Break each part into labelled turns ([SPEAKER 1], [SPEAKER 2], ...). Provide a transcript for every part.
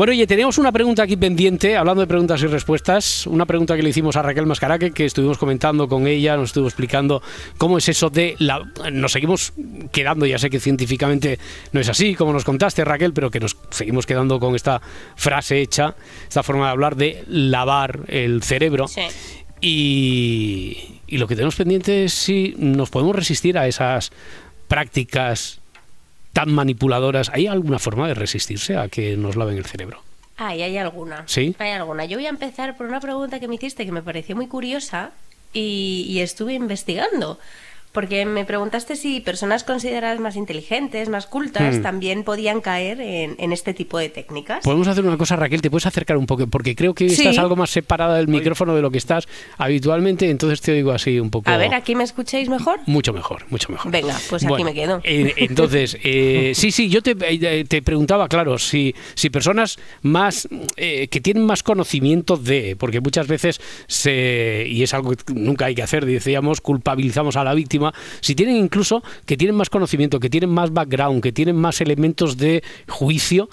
[SPEAKER 1] Bueno, oye, tenemos una pregunta aquí pendiente, hablando de preguntas y respuestas, una pregunta que le hicimos a Raquel Mascaraque, que estuvimos comentando con ella, nos estuvo explicando cómo es eso de la... Nos seguimos quedando, ya sé que científicamente no es así, como nos contaste Raquel, pero que nos seguimos quedando con esta frase hecha, esta forma de hablar de lavar el cerebro. Y, y lo que tenemos pendiente es si nos podemos resistir a esas prácticas tan manipuladoras, ¿hay alguna forma de resistirse a que nos laven el cerebro?
[SPEAKER 2] Ay, hay alguna. ¿Sí? Hay alguna. Yo voy a empezar por una pregunta que me hiciste que me pareció muy curiosa y estuve investigando porque me preguntaste si personas consideradas más inteligentes, más cultas, hmm. también podían caer en, este tipo de técnicas.
[SPEAKER 1] Podemos hacer una cosa, Raquel, te puedes acercar un poco, porque creo que estás algo más separada del micrófono de lo que estás habitualmente, entonces te digo así un poco. A ver,
[SPEAKER 2] ¿aquí me escuchéis mejor?
[SPEAKER 1] Mucho mejor, mucho mejor. Venga, pues aquí me quedo. Eh, entonces, eh, sí, sí, yo eh, te, preguntaba, claro, si, si personas más que tienen más conocimiento de, porque muchas veces se, y es algo que nunca hay que hacer, decíamos, culpabilizamos a la víctima si tienen incluso que tienen más conocimiento, que tienen más background, que tienen más elementos de juicio,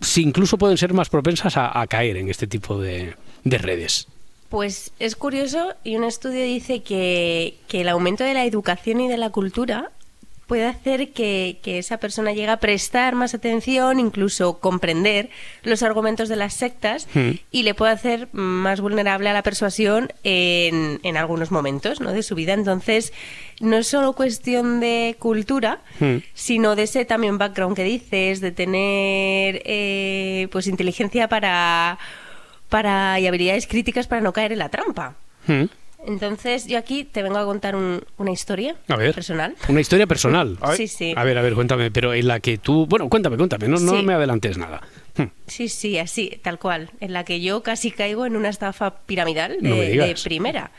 [SPEAKER 1] si incluso pueden ser más propensas a, caer en este tipo de, de redes.
[SPEAKER 2] Pues es curioso y un estudio dice que, el aumento de la educación y de la cultura puede hacer que, esa persona llegue a prestar más atención, incluso comprender los argumentos de las sectas hmm. y le puede hacer más vulnerable a la persuasión en, en, algunos momentos ¿no? de su vida. Entonces, no es solo cuestión de cultura, hmm. sino de ese también background que dices, de tener eh, pues inteligencia para, para y habilidades críticas para no caer en la trampa. Hmm. Entonces, yo aquí te vengo a contar una historia
[SPEAKER 1] personal. Una historia personal. sí, sí. A ver, a ver, cuéntame, pero en la que tú. Bueno, cuéntame, cuéntame, no, me adelantes nada.
[SPEAKER 2] Hmm. Sí, sí, así, tal cual. En la que yo casi caigo en una estafa piramidal de, de primera.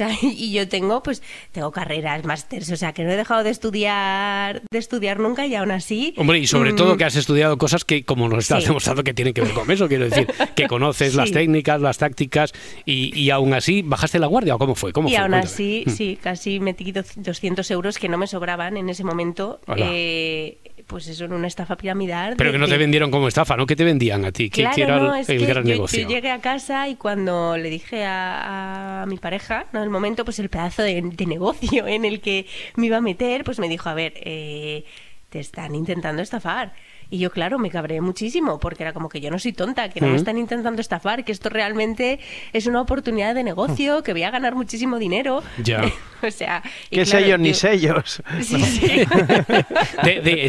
[SPEAKER 2] O y yo tengo, pues, tengo carreras, másters, o sea, que no he dejado de estudiar, de estudiar nunca y aún así. Hombre, y sobre todo mm, que has
[SPEAKER 1] estudiado cosas que, como nos estás demostrando, que tienen que ver con eso, quiero decir, que conoces las técnicas, las tácticas, y, y, aún así, ¿bajaste la guardia o cómo fue? ¿Cómo y aún así, mm. sí,
[SPEAKER 2] casi metí 200 euros que no me sobraban en ese momento. Eh, pues eso, en una estafa piramidal. Pero que no te
[SPEAKER 1] vendieron como estafa, ¿no? Que te vendían a ti? que era el, gran yo, negocio? Yo
[SPEAKER 2] llegué a casa y cuando le dije a, mi pareja, ¿no? En el momento, pues el pedazo de, negocio en el que me iba a meter, pues me dijo, a ver, eh, te están intentando estafar. Y yo, claro, me cabré muchísimo porque era como que yo no soy tonta, que no me están intentando estafar, que esto realmente es una oportunidad de negocio, hmm. que voy a ganar muchísimo dinero. Ya. o sea. ¿Qué sellos ni
[SPEAKER 1] sellos? Sí,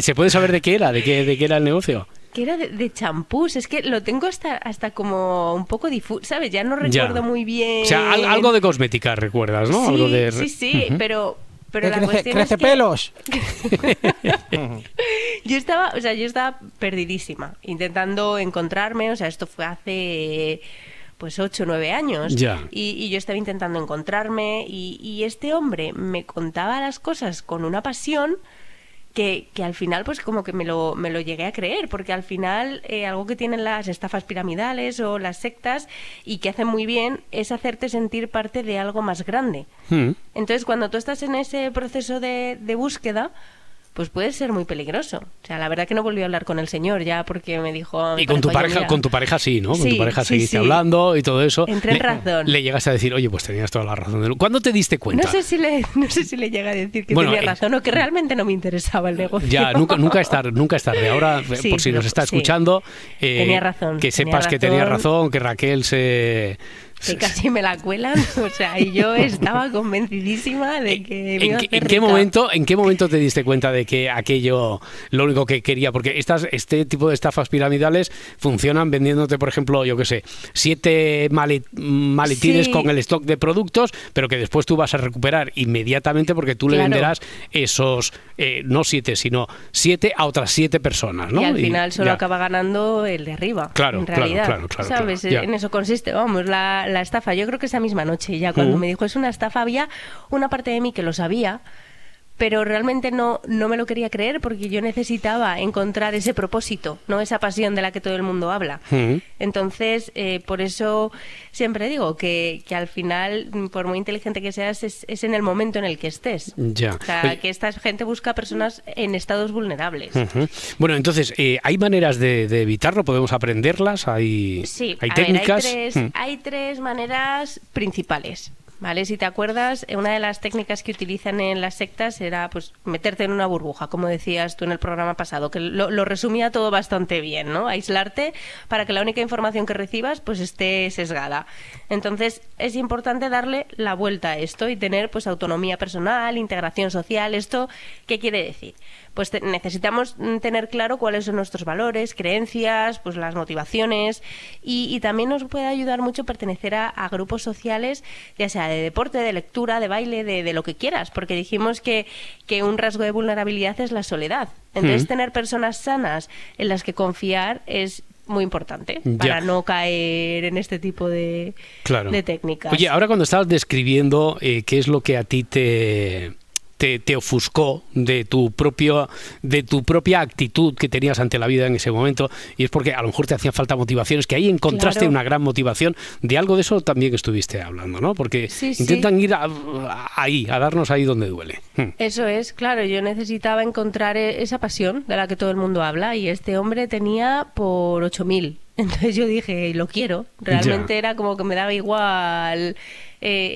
[SPEAKER 1] ¿Se puede saber de qué era? ¿De qué, de qué era el negocio?
[SPEAKER 2] que era de champús, es que lo tengo hasta, hasta como un poco difuso, ¿sabes? Ya no recuerdo muy bien. O sea, algo
[SPEAKER 1] de cosmética recuerdas, ¿no? Sí, sí, sí,
[SPEAKER 2] pero pero crece, pelos. yo estaba, o sea, yo estaba perdidísima, intentando encontrarme. O sea, esto fue hace pues 8 o 9 años. Y, yo estaba intentando encontrarme y, este hombre me contaba las cosas con una pasión que, al final pues como que me lo, me lo llegué a creer, porque al final eh, algo que tienen las estafas piramidales o las sectas y que hacen muy bien es hacerte sentir parte de algo más grande. Hmm. Entonces cuando tú estás en ese proceso de, de búsqueda, pues puede ser muy peligroso. O sea, la verdad que no volví a hablar con el señor ya porque me dijo... y con tu pareja, con tu
[SPEAKER 1] pareja sí, ¿no? Con tu pareja seguiste hablando y todo eso. Entré en le, razón. Le llegas a decir, oye, pues tenías toda la razón. ¿Cuándo te diste cuenta? No sé
[SPEAKER 2] si le, no sé si le llega a decir que tenía eh, razón o que realmente no me interesaba el negocio. Ya, nunca, nunca es
[SPEAKER 1] nunca estar de Ahora, eh, por si nos está escuchando, eh, razón, que sepas que tenía razón, que Raquel se
[SPEAKER 2] que casi me la cuelan. O sea, y yo estaba convencidísima de que. ¿En, qué, momento,
[SPEAKER 1] ¿En qué momento te diste cuenta de que aquello lo único que quería? Porque estas, este tipo de estafas piramidales funcionan vendiéndote, por ejemplo, yo qué sé, siete maletines con el stock de productos, pero que después tú vas a recuperar inmediatamente porque tú le venderás esos, eh, no siete, sino siete a otras siete personas. ¿no? Y al final solo acaba
[SPEAKER 2] ganando el de arriba. Claro, en realidad. ¿Sabes? En eso consiste, vamos, la, la estafa, yo creo que esa misma noche ya, cuando mm. me dijo es una estafa, había una parte de mí que lo sabía, pero realmente no, no me lo quería creer porque yo necesitaba encontrar ese propósito, no esa pasión de la que todo el mundo habla. Entonces, eh, por eso siempre digo que, al final, por muy inteligente que seas, es, en el momento en el que estés. O sea, que esta gente busca personas en estados vulnerables.
[SPEAKER 1] Bueno, entonces, eh, ¿hay maneras de, evitarlo? ¿Podemos aprenderlas? ¿Hay, sí. ¿hay técnicas? hay, tres,
[SPEAKER 2] hay tres maneras principales. ¿vale? Si te acuerdas, eh, una de las técnicas que utilizan en las sectas era pues meterte en una burbuja, como decías tú en el programa pasado, que lo, resumía todo bastante bien, ¿no? Aislarte para que la única información que recibas pues esté sesgada. Entonces, es importante darle la vuelta a esto y tener pues autonomía personal, integración social, esto ¿qué quiere decir? pues necesitamos mm, tener claro cuáles son nuestros valores, creencias, pues las motivaciones y, también nos puede ayudar mucho pertenecer a, grupos sociales, ya sea de deporte, de lectura, de baile, de, lo que quieras, porque dijimos que, que un rasgo de vulnerabilidad es la soledad. Entonces, mm. tener personas sanas en las que confiar es muy importante para no caer en este tipo de, técnicas. Oye, ahora
[SPEAKER 1] cuando estabas describiendo eh, qué es lo que a ti te, te, ofuscó de tu, propio, de tu propia actitud que tenías ante la vida en ese momento. Y es porque a lo mejor te hacía falta motivaciones, que ahí encontraste una gran motivación. De algo de eso también que estuviste hablando, ¿no? Porque intentan ir ahí, a darnos ahí donde duele. Hmm.
[SPEAKER 2] Eso es, claro, yo necesitaba encontrar e, esa pasión de la que todo el mundo habla y este hombre tenía por 8.000. Entonces yo dije, lo quiero. Realmente era como que me daba igual eh,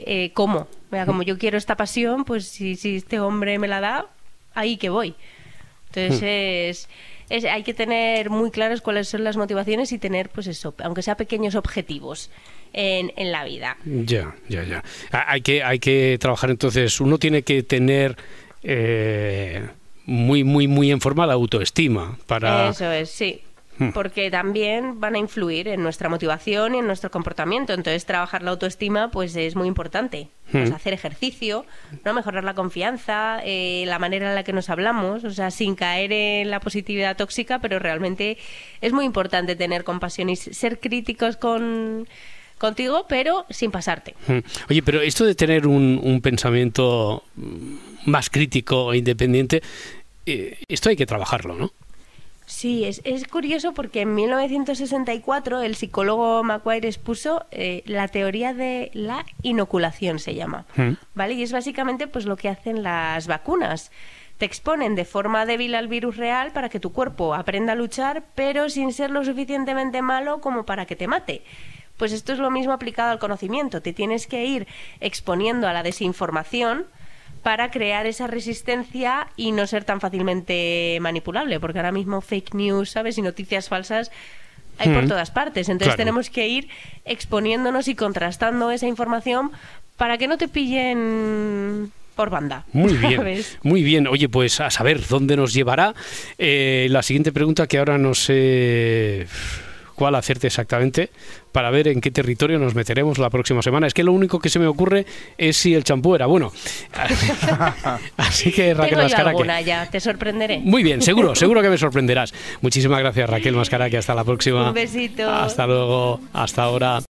[SPEAKER 2] eh, cómo como yo quiero esta pasión, pues si, si este hombre me la da, ahí que voy. Entonces hmm. es, hay que tener muy claras cuáles son las motivaciones y tener, pues eso, aunque sea pequeños objetivos. En, la vida.
[SPEAKER 1] Ya, ya, ya. Hay que, hay que trabajar entonces. Uno tiene que tener eh, muy, muy, muy en forma la autoestima para, Eso es, sí. Hmm.
[SPEAKER 2] porque también van a influir en nuestra motivación y en nuestro comportamiento. Entonces, trabajar la autoestima pues es muy importante. Hmm. hacer ejercicio, ¿no? mejorar la confianza, eh, la manera en la que nos hablamos, o sea, sin caer en la positividad tóxica, pero realmente es muy importante tener compasión y ser críticos contigo, pero sin pasarte.
[SPEAKER 1] Hmm. Oye, pero esto de tener un, pensamiento mm, más crítico e independiente, eh, esto hay que trabajarlo, ¿no?
[SPEAKER 2] Sí, es, es, curioso porque en 1964 el psicólogo Macquarie expuso eh, la teoría de la inoculación, se llama, hmm. ¿vale? Y es básicamente pues lo que hacen las vacunas. Te exponen de forma débil al virus real para que tu cuerpo aprenda a luchar, pero sin ser lo suficientemente malo como para que te mate. Pues esto es lo mismo aplicado al conocimiento. Te tienes que ir exponiendo a la desinformación para crear esa resistencia y no ser tan fácilmente manipulable, porque ahora mismo fake news, ¿sabes? Y noticias falsas hay por hmm. todas partes. Entonces tenemos que ir exponiéndonos y contrastando esa información para que no te pillen por banda. Muy bien.
[SPEAKER 1] Muy bien. Oye, pues a saber dónde nos llevará. Eh, la siguiente pregunta que ahora no sé cuál hacerte exactamente para ver en qué territorio nos meteremos la próxima semana. Es que lo único que se me ocurre es si el champú era bueno. Así que Raquel Mascaraque.
[SPEAKER 2] ya, te sorprenderé. Muy bien, seguro, seguro
[SPEAKER 1] que me sorprenderás. Muchísimas gracias Raquel Mascaraque, hasta la próxima. Un
[SPEAKER 2] besito. Hasta
[SPEAKER 1] luego, hasta ahora.